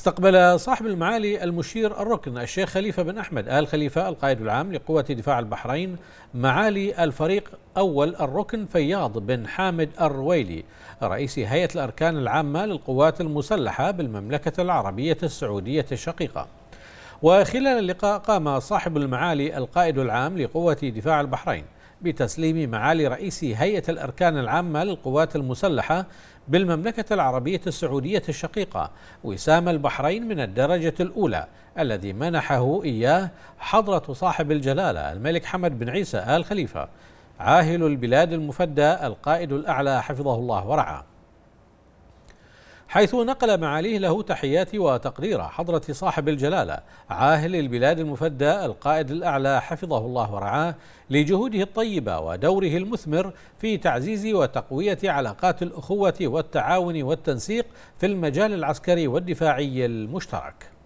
استقبل صاحب المعالي المشير الركن الشيخ خليفة بن أحمد آل خليفة القائد العام لقوة دفاع البحرين معالي الفريق أول الركن فياض بن حامد الرويلي رئيس هيئة الأركان العامة للقوات المسلحة بالمملكة العربية السعودية الشقيقة وخلال اللقاء قام صاحب المعالي القائد العام لقوة دفاع البحرين بتسليم معالي رئيس هيئة الأركان العامة للقوات المسلحة بالمملكة العربية السعودية الشقيقة وسام البحرين من الدرجة الأولى الذي منحه إياه حضرة صاحب الجلالة الملك حمد بن عيسى آل خليفة عاهل البلاد المفدى القائد الأعلى حفظه الله ورعاه حيث نقل معاليه له تحياتي وتقدير حضرة صاحب الجلالة عاهل البلاد المفدى القائد الأعلى حفظه الله ورعاه لجهوده الطيبة ودوره المثمر في تعزيز وتقوية علاقات الأخوة والتعاون والتنسيق في المجال العسكري والدفاعي المشترك